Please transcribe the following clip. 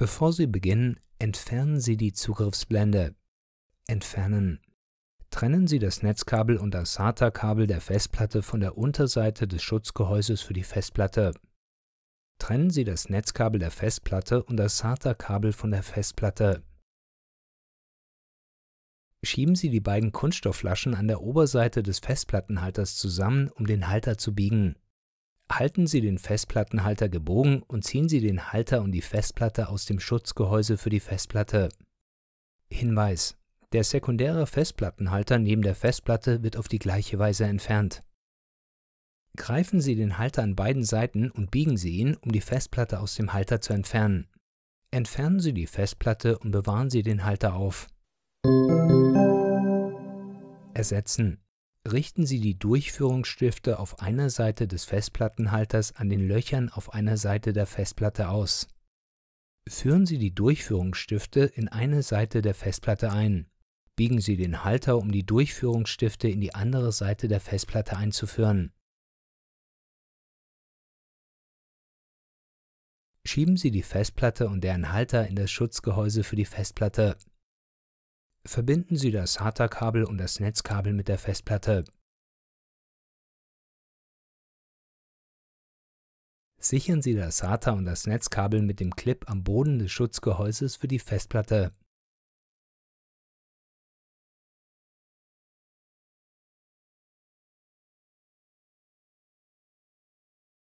Bevor Sie beginnen, entfernen Sie die Zugriffsblende. Entfernen. Trennen Sie das Netzkabel und das SATA-Kabel der Festplatte von der Unterseite des Schutzgehäuses für die Festplatte. Trennen Sie das Netzkabel der Festplatte und das SATA-Kabel von der Festplatte. Schieben Sie die beiden Kunststoffflaschen an der Oberseite des Festplattenhalters zusammen, um den Halter zu biegen. Halten Sie den Festplattenhalter gebogen und ziehen Sie den Halter und die Festplatte aus dem Schutzgehäuse für die Festplatte. Hinweis: Der sekundäre Festplattenhalter neben der Festplatte wird auf die gleiche Weise entfernt. Greifen Sie den Halter an beiden Seiten und biegen Sie ihn, um die Festplatte aus dem Halter zu entfernen. Entfernen Sie die Festplatte und bewahren Sie den Halter auf. Ersetzen richten Sie die Durchführungsstifte auf einer Seite des Festplattenhalters an den Löchern auf einer Seite der Festplatte aus. Führen Sie die Durchführungsstifte in eine Seite der Festplatte ein. Biegen Sie den Halter, um die Durchführungsstifte in die andere Seite der Festplatte einzuführen. Schieben Sie die Festplatte und deren Halter in das Schutzgehäuse für die Festplatte Verbinden Sie das SATA-Kabel und das Netzkabel mit der Festplatte. Sichern Sie das SATA und das Netzkabel mit dem Clip am Boden des Schutzgehäuses für die Festplatte.